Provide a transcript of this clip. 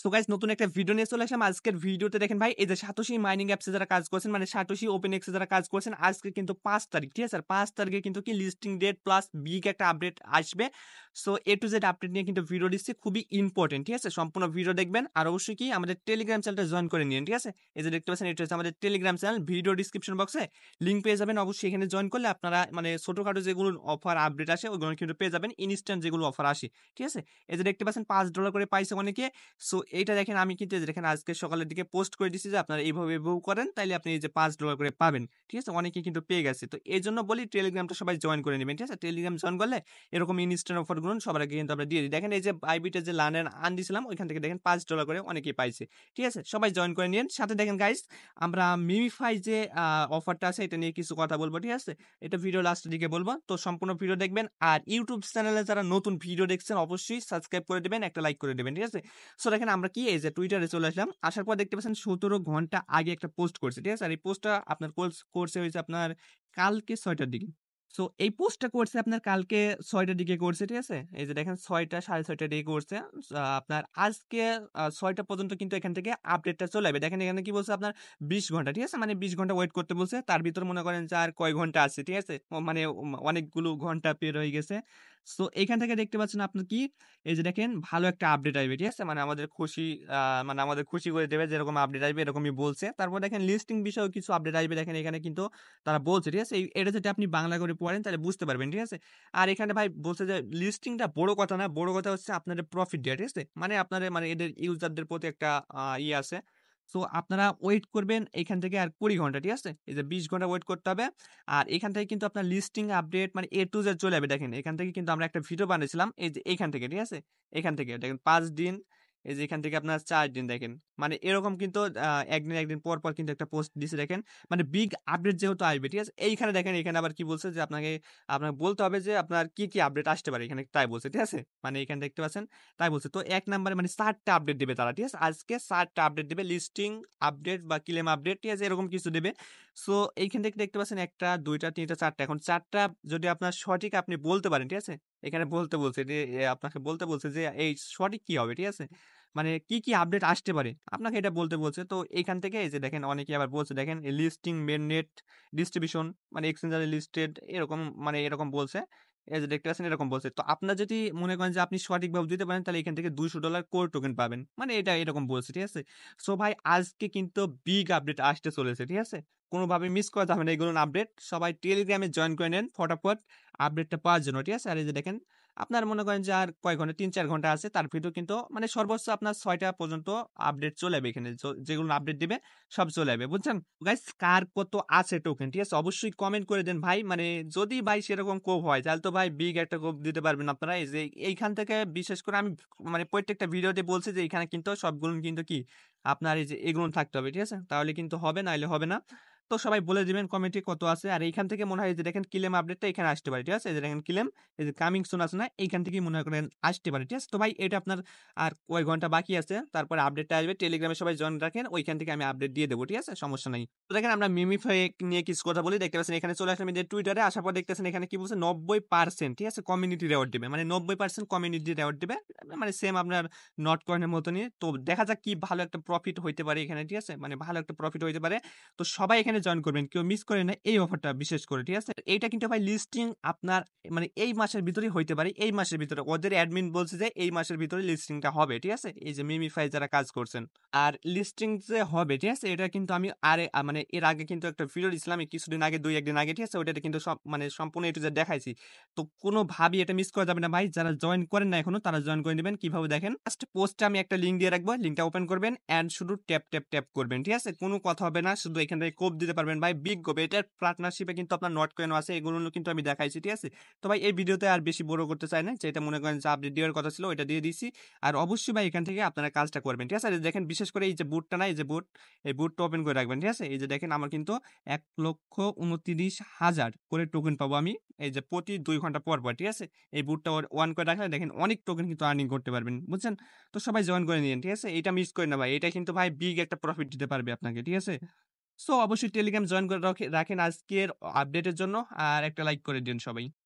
so guys নতুন একটা video নিয়ে চলে আসলাম আজকের ভিডিওতে দেখেন ভাই এই যে সাতোশি মাইনিং অ্যাপসে যারা কাজ করছেন মানে সাতোশি ওপেন এক্সে যারা কাজ করছেন আজকে কিন্তু পাঁচ তারিখ ঠিক আছে পাঁচ তারিখে কিন্তু কি লিস্টিং ডেট প্লাস বিগ একটা আপডেট আসবে so A to Z update নিয়ে কিন্তু ভিডিও দিচ্ছি খুবই ইম্পর্টেন্ট ঠিক আছে সম্পূর্ণ ভিডিও দেখবেন আর অবশ্যই কি আমাদের টেলিগ্রাম চ্যানেলটা জয়েন করে নিন ঠিক আছে এই যে দেখতে পাচ্ছেন এটা হচ্ছে আমাদের টেলিগ্রাম চ্যানেল ভিডিও ডিসক্রিপশন বক্সে লিঙ্ক পেয়ে যাবেন অবশ্যই এখানে জয়েন করলে আপনারা মানে ছোটোখাটো যেগুলো অফার আপডেট আসে ওগুলো কিন্তু পেয়ে যাবেন ইনস্ট্যান্ট যেগুলো অফার আসে ঠিক আছে এই যে দেখতে পাচ্ছেন পাঁচ ডলার করে পাইছে অনেকে মানে সো এইটা দেখেন আমি কিন্তু দেখেন আজকে সকালের দিকে পোস্ট করে দিচ্ছি যে আপনারা এইভাবে এইভাবে করেন তাইলে আপনি এই যে পাঁচ ডলার করে পাবেন ঠিক আছে অনেকে কিন্তু পেয়ে গেছে তো এই জন্য বলি টেলিগ্রামটা সবাই জয়েন করে নেবেন ঠিক আছে টেলিগ্রাম জয়েন করলে এরকম ইনস্ট্যান্ট গুলো সবার আগে কিন্তু আমরা দিয়ে দিই দেখেন এই যে আইবিটা যে লার্নার আন দিয়েছিলাম ওইখান থেকে দেখেন পাঁচ ডলার করে অনেকেই পাইছে ঠিক আছে সবাই জয়েন করে নিন সাথে দেখেন গাইস আমরা মিমিফাই যে অফারটা আছে এটা নিয়ে কিছু কথা বলবো ঠিক আছে এটা ভিডিও লাস্টের দিকে বলবো তো সম্পূর্ণ ভিডিও দেখবেন আর ইউটিউব চ্যানেলে যারা নতুন ভিডিও দেখছেন অবশ্যই সাবস্ক্রাইব করে দেবেন একটা লাইক করে দেবেন ঠিক আছে সো দেখেন আমরা কি এই যে টুইটারে চলে আসলাম আসার পর দেখতে পাচ্ছেন সতেরো ঘন্টা আগে একটা পোস্ট করছে ঠিক আছে আর এই পোস্টটা আপনার কোর্স করছে হয়েছে আপনার কালকে ছয়টার দিকে সো এই পোস্টটা করছে আপনার কালকে ছয়টার দিকে করছে ঠিক আছে এই যে দেখেন ছয়টা সাড়ে ছয়টার দিকে করছে আপনার আজকে ছয়টা পর্যন্ত কিন্তু এখান থেকে আপডেটটা চলে যাবে দেখেন এখানে কি বলছে আপনার বিশ ঘন্টা ঠিক আছে মানে বিশ ঘন্টা ওয়েট করতে বলছে তার ভিতর মনে করেন যে আর কয় ঘন্টা আছে ঠিক আছে মানে অনেকগুলো ঘন্টা পের হয়ে গেছে সো এখান থেকে দেখতে পাচ্ছেন আপনার কি এই যে দেখেন ভালো একটা আপডেট আসবে ঠিক আছে মানে আমাদের খুশি মানে আমাদের খুশি করে দেবে যেরকম আপডেট আসবে এরকমই বলছে তারপর দেখেন লিস্টিং বিষয়েও কিছু আপডেট আসবে দেখেন এখানে কিন্তু তারা বলছে ঠিক আছে এটা যেটা আপনি বাংলা করে করেন তাহলে বুঝতে পারবেন ঠিক আছে আর এখানে ভাই বলছে যে লিস্টিংটা বড় কথা না বড় কথা হচ্ছে আপনাদের প্রফিট দেওয়া ঠিক আছে মানে আপনাদের মানে এদের ইউজারদের প্রতি একটা ইয়ে আছে সো আপনারা ওয়েট করবেন এখান থেকে আর কুড়ি ঘন্টা ঠিক আছে এই যে বিশ ঘন্টা ওয়েট করতে হবে আর এখান থেকে কিন্তু আপনার লিস্টিং আপডেট মানে এ টু জেড চলে যাবে দেখেন এখান থেকে কিন্তু আমরা একটা ভিডিও বানিয়েছিলাম এই যে এখান থেকে ঠিক আছে এখান থেকে দেখেন পাঁচ দিন এই যে এখান থেকে আপনার চার দিন দেখেন মানে এরকম কিন্তু একদিন একদিন পর পর কিন্তু একটা পোস্ট দিছে দেখেন মানে বিগ আপডেট যেহেতু আসবে ঠিক আছে এইখানে দেখেন এখানে আবার কি বলছে যে আপনাকে আপনাকে বলতে হবে যে আপনার কি কি আপডেট আসতে পারে এখানে তাই বলছে ঠিক আছে মানে এখানে দেখতে পাচ্ছেন তাই বলছে তো এক নাম্বারে মানে চারটা আপডেট দেবে তারা ঠিক আছে আজকে চারটা আপডেট দেবে লিস্টিং আপডেট বা ক্লেম আপডেট ঠিক আছে এরকম কিছু দেবে সো এইখান থেকে দেখতে পাচ্ছেন একটা দুইটা তিনটা চারটা এখন চারটা যদি আপনার সঠিক আপনি বলতে পারেন ঠিক আছে এখানে বলতে বলছে এটি আপনাকে বলতে বলছে যে এই সঠিক কি হবে ঠিক আছে মানে কি কি আপডেট আসতে পারে আপনাকে এটা বলতে বলছে তো এখান থেকে এই যে দেখেন অনেকে আবার বলছে দেখেন লিস্টিং নেট ডিস্ট্রিবিউশন মানে এক্সচেঞ্জার লিস্টেড এরকম মানে এরকম বলছে এই যে দেখতে পাচ্ছেন এরকম বলছে তো আপনার যদি মনে করেন যে আপনি সঠিকভাবে দিতে পারেন তাহলে এখান থেকে দুশো ডলার কোর টোকেন পাবেন মানে এটা এরকম বলছে ঠিক আছে সো ভাই আজকে কিন্তু বিগ আপডেট আসতে চলেছে ঠিক আছে কোনোভাবে মিস করা যাবে না এগুলো আপডেট সবাই টেলিগ্রামে জয়েন করে নেন ফটাফট আপডেটটা পাওয়ার জন্য ঠিক আছে আর এই যে দেখেন আপনার মনে করেন যে আর কয়েক ঘন্টা তিন চার ঘন্টা আছে তার ভিতরে কিন্তু মানে সর্বোচ্চ আপনার ছয়টা পর্যন্ত আপডেট চলে যাবে এখানে যেগুলো আপডেট দিবে সব চলে যাবে বুঝছেন গাইস কার কত আছে টোকেন ঠিক আছে অবশ্যই কমেন্ট করে দেন ভাই মানে যদি ভাই সেরকম কোপ হয় তাহলে তো ভাই বিগ একটা কোপ দিতে পারবেন আপনারা এই যে এইখান থেকে বিশেষ করে আমি মানে প্রত্যেকটা ভিডিওতে বলছি যে এখানে কিন্তু সবগুলো কিন্তু কি আপনার এই যে এগুলো থাকতে হবে ঠিক আছে তাহলে কিন্তু হবে না হলে হবে না তো সবাই বলে দেবেন কমেন্টে কত আছে আর এইখান থেকে মনে হয় যে দেখেন ক্লেম আপডেটটা এখানে আসতে পারে ঠিক আছে এই যে দেখেন ক্লেম এই যে কামিং সুন আছে না এইখান থেকে মনে হয় করেন আসতে পারে ঠিক আছে তো ভাই এটা আপনার আর কয়েক ঘন্টা বাকি আছে তারপরে আপডেটটা আসবে টেলিগ্রামে সবাই জয়েন রাখেন ওইখান থেকে আমি আপডেট দিয়ে দেবো ঠিক আছে সমস্যা নেই তো দেখেন আমরা মিমিফাই নিয়ে কিছু কথা বলি দেখতে পাচ্ছেন এখানে চলে আসলাম যে টুইটারে আসার পর দেখতেছেন এখানে কি বলছে নব্বই পার্সেন্ট ঠিক আছে কমিউনিটি রেওয়ার্ড দেবে মানে নব্বই পার্সেন্ট কমিউনিটি রেওয়ার্ড দেবে মানে সেম আপনার নট কয়েনের মতনই তো দেখা যাক কি ভালো একটা প্রফিট হইতে পারে এখানে ঠিক আছে মানে ভালো একটা প্রফিট হইতে পারে তো সবাই এখানে জয়েন করবেন কেউ মিস করে না এই অফারটা বিশেষ করে ঠিক আছে এইটা কিন্তু ভাই লিস্টিং আপনার মানে এই মাসের ভিতরেই হইতে পারে এই মাসের ভিতরে ওদের অ্যাডমিন বলছে যে এই মাসের ভিতরে লিস্টিংটা হবে ঠিক আছে এই যে মিমিফাই যারা কাজ করছেন আর লিস্টিং যে হবে ঠিক আছে এটা কিন্তু আমি আরে মানে এর আগে কিন্তু একটা ভিডিও দিয়েছিলাম কিছুদিন আগে দুই একদিন আগে ঠিক আছে ওইটাতে কিন্তু সব মানে সম্পূর্ণ যে দেখাইছি তো কোনোভাবেই এটা মিস করা যাবে না ভাই যারা জয়েন করেন না এখনো তারা জয়েন করে করে নেবেন কিভাবে দেখেন ফার্স্ট পোস্টে আমি একটা লিঙ্ক দিয়ে রাখবো লিঙ্কটা ওপেন করবেন অ্যান্ড শুধু ট্যাপ ট্যাপ ট্যাপ করবেন ঠিক আছে কোনো কথা হবে না শুধু এখান থেকে কোপ দিতে পারবেন ভাই বিগ গোপ এটার পার্টনারশিপে কিন্তু আপনার নট কয়েনও আছে এগুলো কিন্তু আমি দেখাইছি ঠিক আছে তো ভাই এই ভিডিওতে আর বেশি বড় করতে চাই না যেটা মনে করেন যে আপডেট দেওয়ার কথা ছিল ওইটা দিয়ে দিছি আর অবশ্যই ভাই এখান থেকে আপনারা কাজটা করবেন ঠিক আছে দেখেন বিশেষ করে এই যে বুটটা না এই যে বুট এই বুটটা ওপেন করে রাখবেন ঠিক আছে এই যে দেখেন আমার কিন্তু এক লক্ষ উনত্রিশ হাজার করে টোকেন পাবো আমি এই যে প্রতি দুই ঘন্টা পর পর ঠিক আছে এই বুটটা ওয়ান করে রাখলে দেখেন অনেক টোকেন কিন্তু আর্নিং আর্নিং করতে পারবেন বুঝছেন তো সবাই জয়েন করে নিন ঠিক আছে এটা মিস করে না ভাই এটা কিন্তু ভাই বিগ একটা প্রফিট দিতে পারবে আপনাকে ঠিক আছে সো অবশ্যই টেলিগ্রাম জয়েন করে রাখেন আজকের আপডেটের জন্য আর একটা লাইক করে দিন সবাই